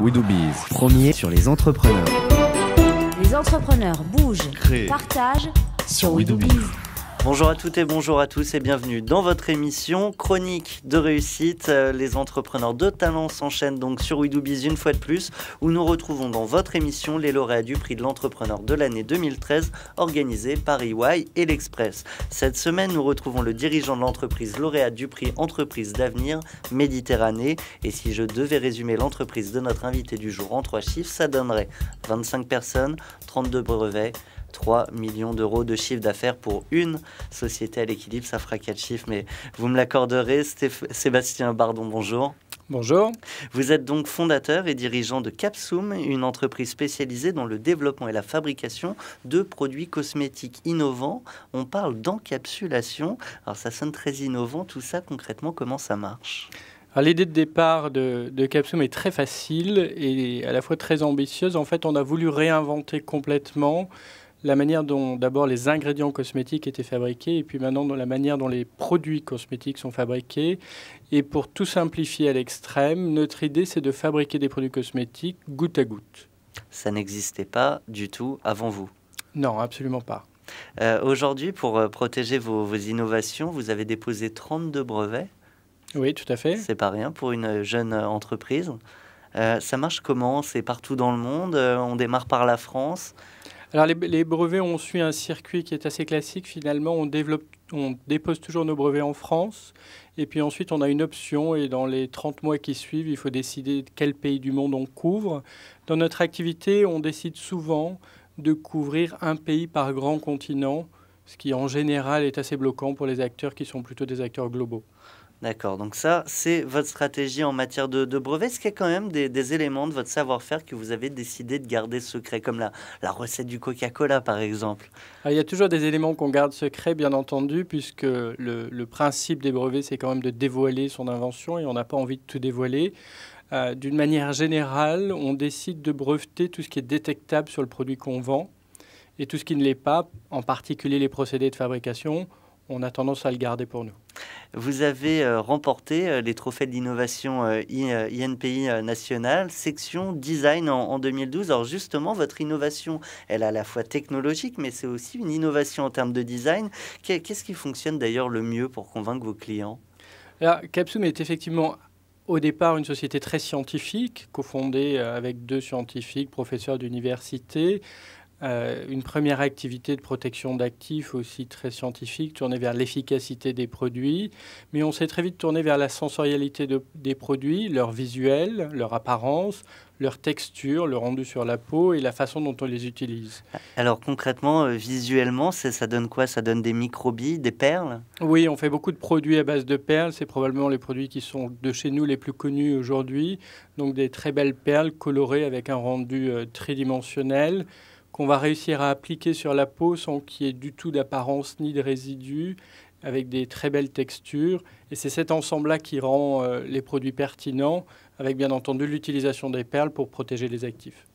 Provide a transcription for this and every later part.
We Do Biz. Premier sur les entrepreneurs. Les entrepreneurs bougent, créent, partagent sur We Do Biz. Bonjour à toutes et bonjour à tous et bienvenue dans votre émission Chronique de réussite. Euh, les entrepreneurs de talent s'enchaînent donc sur WeDoBiz une fois de plus où nous retrouvons dans votre émission les lauréats du prix de l'entrepreneur de l'année 2013 organisé par EY et l'Express. Cette semaine, nous retrouvons le dirigeant de l'entreprise lauréat du prix Entreprise d'avenir Méditerranée et si je devais résumer l'entreprise de notre invité du jour en trois chiffres, ça donnerait 25 personnes, 32 brevets, 3 millions d'euros de chiffre d'affaires pour une société à l'équilibre. Ça fera quel chiffres, mais vous me l'accorderez. Sébastien Bardon, bonjour. Bonjour. Vous êtes donc fondateur et dirigeant de Capsum, une entreprise spécialisée dans le développement et la fabrication de produits cosmétiques innovants. On parle d'encapsulation. Alors ça sonne très innovant, tout ça concrètement, comment ça marche L'idée de départ de, de, Capsum est très facile et à la fois très ambitieuse. En fait, on a voulu réinventer complètement la manière dont d'abord les ingrédients cosmétiques étaient fabriqués et puis maintenant dans la manière dont les produits cosmétiques sont fabriqués. Et pour tout simplifier à l'extrême, notre idée c'est de fabriquer des produits cosmétiques goutte à goutte. Ça n'existait pas du tout avant vous Non, absolument pas. Euh, aujourd'hui, pour euh, protéger vos, innovations, vous avez déposé 32 brevets. Oui, tout à fait. C'est pas rien pour une euh, jeune entreprise. ça marche comment C'est partout dans le monde On démarre par la France alors les, brevets, on suit un circuit qui est assez classique. Finalement, on, on dépose toujours nos brevets en France. Et puis ensuite, on a une option. Et dans les 30 mois qui suivent, il faut décider quel pays du monde on couvre. Dans notre activité, on décide souvent de couvrir un pays par grand continent, ce qui en général est assez bloquant pour les acteurs qui sont plutôt des acteurs globaux. D'accord, donc ça, c'est votre stratégie en matière de, de brevets. Est-ce qu'il y a quand même des, éléments de votre savoir-faire que vous avez décidé de garder secret, comme la, recette du Coca-Cola, par exemple ah, Il y a toujours des éléments qu'on garde secrets, bien entendu, puisque le, principe des brevets, c'est quand même de dévoiler son invention, et on n'a pas envie de tout dévoiler. Euh, d'une manière générale, on décide de breveter tout ce qui est détectable sur le produit qu'on vend, et tout ce qui ne l'est pas, en particulier les procédés de fabrication, on a tendance à le garder pour nous. Vous avez euh, remporté euh, les trophées d'innovation INPI euh, national, section design en, 2012. Alors justement, votre innovation, elle est à la fois technologique, mais c'est aussi une innovation en termes de design. Qu'est-ce qui fonctionne d'ailleurs le mieux pour convaincre vos clients Alors, Capsum est effectivement au départ une société très scientifique, cofondée avec deux scientifiques, professeurs d'université. Euh, une première activité de protection d'actifs aussi très scientifique, tournée vers l'efficacité des produits, mais on s'est très vite tourné vers la sensorialité des produits, leur visuel, leur apparence, leur texture, le rendu sur la peau et la façon dont on les utilise. Alors concrètement, euh, visuellement, ça donne quoi Ça donne des microbilles, des perles Oui, on fait beaucoup de produits à base de perles. C'est probablement les produits qui sont de chez nous les plus connus aujourd'hui. Donc des très belles perles colorées avec un rendu euh, tridimensionnel qu'on va réussir à appliquer sur la peau sans qu'il y ait du tout d'apparence ni de résidus, avec des très belles textures. Et c'est cet ensemble-là qui rend euh, les produits pertinents, avec bien entendu l'utilisation des perles pour protéger les actifs.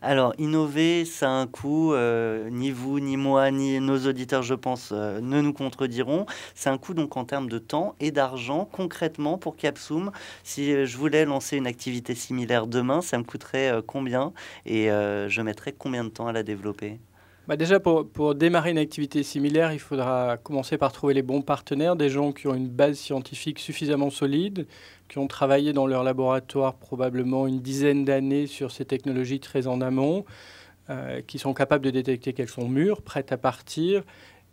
Alors, innover, ça un coût. Euh, ni vous, ni moi, ni nos auditeurs, je pense, euh, ne nous contrediront. C'est un coût donc en termes de temps et d'argent. Concrètement, pour Capsum, si euh, je voulais lancer une activité similaire demain, ça me coûterait combien et je mettrais combien de temps à la développer bah, déjà, pour, démarrer une activité similaire, il faudra commencer par trouver les bons partenaires, des gens qui ont une base scientifique suffisamment solide, qui ont travaillé dans leur laboratoire probablement une dizaine d'années sur ces technologies très en amont, euh, qui sont capables de détecter qu'elles sont mûres, prêtes à partir.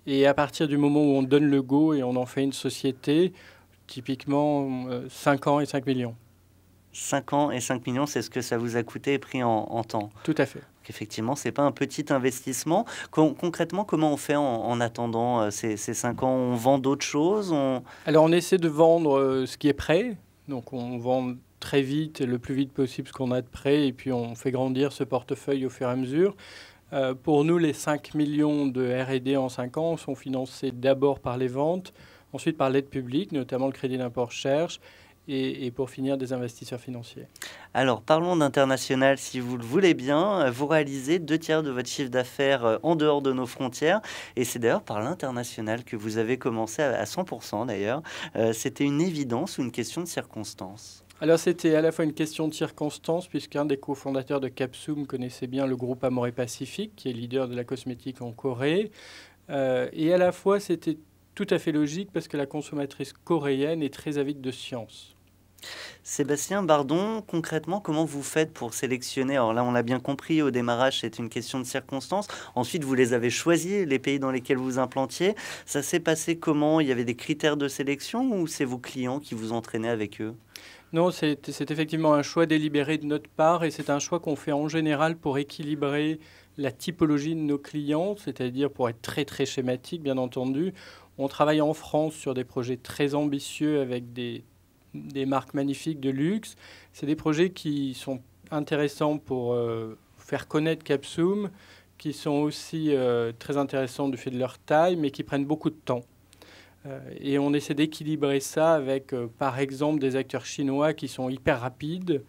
Et à partir du moment où on donne le go et on en fait une société, typiquement 5 euh, ans et 5 millions. 5 ans et 5 millions, c'est ce que ça vous a coûté pris en, temps. Tout à fait. effectivement, ce n'est pas un petit investissement. concrètement, comment on fait en, attendant euh, ces, ces, 5 ans On vend d'autres choses Alors, on essaie de vendre euh, ce qui est prêt. Donc, on vend très vite, le plus vite possible, ce qu'on a de prêt. Et puis, on fait grandir ce portefeuille au fur et à mesure. Euh, pour nous, les 5 millions de RD en 5 ans sont financés d'abord par les ventes, ensuite par l'aide publique, notamment le crédit d'impôt recherche et, pour finir des investisseurs financiers. Alors parlons d'international si vous le voulez bien. Vous réalisez deux tiers de votre chiffre d'affaires euh, en dehors de nos frontières et c'est d'ailleurs par l'international que vous avez commencé à 100% d'ailleurs. Euh, c'était une évidence ou une question de circonstance alors c'était à la fois une question de circonstance, puisqu'un des cofondateurs de Capsum connaissait bien le groupe Amore Pacifique, qui est leader de la cosmétique en Corée. Euh, et à la fois c'était tout à fait logique parce que la consommatrice coréenne est très avide de science. Sébastien Bardon, concrètement, comment vous faites pour sélectionner Alors là, on l'a bien compris, au démarrage, c'est une question de circonstances. Ensuite, vous les avez choisis, les pays dans lesquels vous implantiez. Ça s'est passé comment Il y avait des critères de sélection ou c'est vos clients qui vous entraînaient avec eux non, c'est effectivement un choix délibéré de notre part et c'est un choix qu'on fait en général pour équilibrer la typologie de nos clients, c'est-à-dire pour être très très schématique, bien entendu. On travaille en France sur des projets très ambitieux avec des des marques magnifiques de luxe. C'est des projets qui sont intéressants pour euh, faire connaître Capsum, qui sont aussi euh, très intéressants du fait de leur taille, mais qui prennent beaucoup de temps. Euh, et on essaie d'équilibrer ça avec, par exemple, des acteurs chinois qui sont hyper rapides,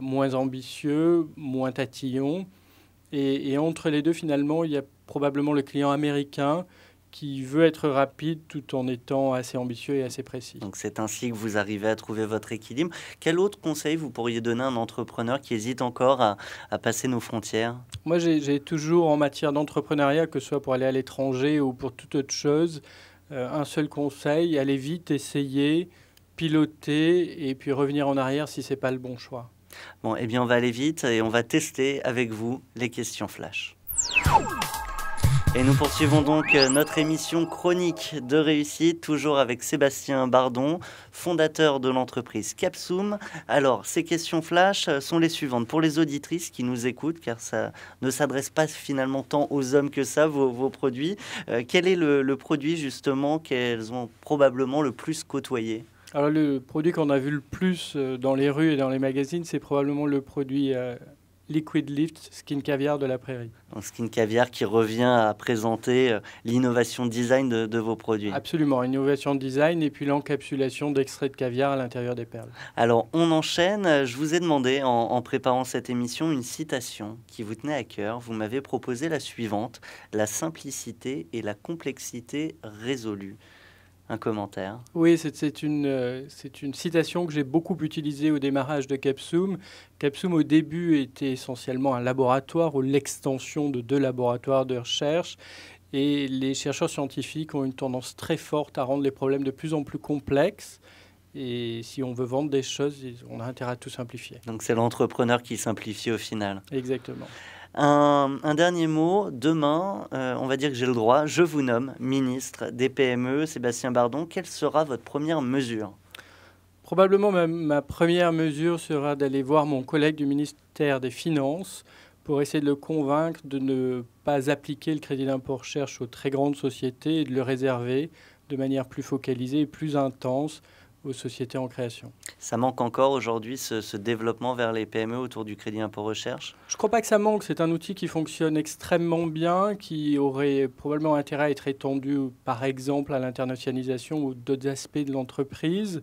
moins ambitieux, moins tatillons. et, entre les deux, finalement, il y a probablement le client américain qui veut être rapide tout en étant assez ambitieux et assez précis. Donc c'est ainsi que vous arrivez à trouver votre équilibre. Quel autre conseil vous pourriez donner à un entrepreneur qui hésite encore à, passer nos frontières Moi j'ai toujours en matière d'entrepreneuriat, que ce soit pour aller à l'étranger ou pour toute autre chose, euh, un seul conseil, aller vite, essayer, piloter et puis revenir en arrière si ce n'est pas le bon choix. Bon, eh bien on va aller vite et on va tester avec vous les questions flash. Et nous poursuivons donc euh, notre émission chronique de réussite, toujours avec Sébastien Bardon, fondateur de l'entreprise Capsum. Alors, ces questions flash euh, sont les suivantes. Pour les auditrices qui nous écoutent, car ça ne s'adresse pas finalement tant aux hommes que ça, vos, produits, euh, quel est le, produit justement qu'elles ont probablement le plus côtoyé alors le produit qu'on a vu le plus dans les rues et dans les magazines, c'est probablement le produit Liquid Lift, skin caviar de la prairie. Un skin caviar qui revient à présenter euh, l'innovation design de, vos produits. Absolument, innovation design et puis l'encapsulation d'extraits de caviar à l'intérieur des perles. Alors on enchaîne, je vous ai demandé en, en préparant cette émission une citation qui vous tenait à cœur. Vous m'avez proposé la suivante, la simplicité et la complexité résolues un commentaire Oui, c'est une, euh, une, citation que j'ai beaucoup utilisée au démarrage de Capsum. Capsum, au début, était essentiellement un laboratoire ou l'extension de deux laboratoires de recherche. Et les chercheurs scientifiques ont une tendance très forte à rendre les problèmes de plus en plus complexes. Et si on veut vendre des choses, on a intérêt à tout simplifier. Donc c'est l'entrepreneur qui simplifie au final. Exactement. Un, dernier mot. Demain, euh, on va dire que j'ai le droit. Je vous nomme ministre des PME, Sébastien Bardon. Quelle sera votre première mesure Probablement ma, ma, première mesure sera d'aller voir mon collègue du ministère des Finances pour essayer de le convaincre de ne pas appliquer le crédit d'impôt recherche aux très grandes sociétés et de le réserver de manière plus focalisée et plus intense sociétés en création. Ça manque encore aujourd'hui ce, développement vers les PME autour du crédit impôt recherche Je ne crois pas que ça manque. C'est un outil qui fonctionne extrêmement bien, qui aurait probablement intérêt à être étendu, par exemple, à l'internationalisation ou d'autres aspects de l'entreprise.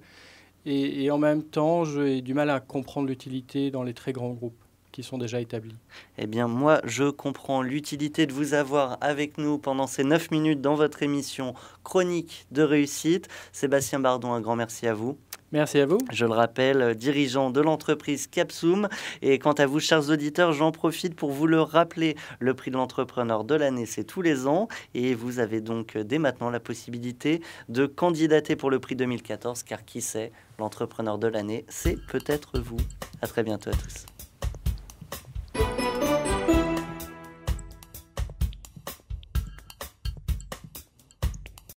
et en même temps, j'ai du mal à comprendre l'utilité dans les très grands groupes qui sont déjà établis Eh bien, moi, je comprends l'utilité de vous avoir avec nous pendant ces 9 minutes dans votre émission Chronique de réussite. Sébastien Bardon, un grand merci à vous. Merci à vous. Je le rappelle, euh, dirigeant de l'entreprise Capsoum. Et quant à vous, chers auditeurs, j'en profite pour vous le rappeler. Le prix de l'entrepreneur de l'année, c'est tous les ans. Et vous avez donc euh, dès maintenant la possibilité de candidater pour le prix 2014, car qui sait, l'entrepreneur de l'année, c'est peut-être vous. À très bientôt à tous.